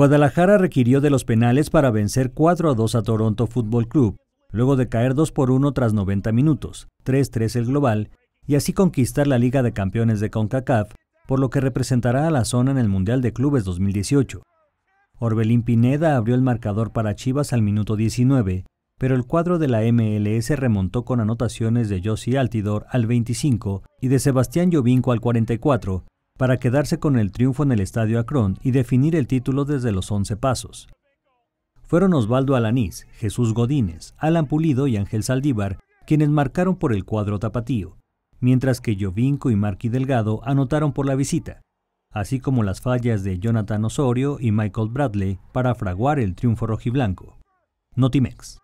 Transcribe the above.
Guadalajara requirió de los penales para vencer 4 a 2 a Toronto Football Club, luego de caer 2 por 1 tras 90 minutos, 3-3 el global, y así conquistar la Liga de Campeones de CONCACAF, por lo que representará a la zona en el Mundial de Clubes 2018. Orbelín Pineda abrió el marcador para Chivas al minuto 19, pero el cuadro de la MLS remontó con anotaciones de Josie Altidor al 25 y de Sebastián Llovinco al 44, para quedarse con el triunfo en el Estadio Akron y definir el título desde los 11 pasos. Fueron Osvaldo Alanís, Jesús Godínez, Alan Pulido y Ángel Saldívar quienes marcaron por el cuadro tapatío, mientras que Jovinco y Marqui Delgado anotaron por la visita, así como las fallas de Jonathan Osorio y Michael Bradley para fraguar el triunfo rojiblanco. Notimex.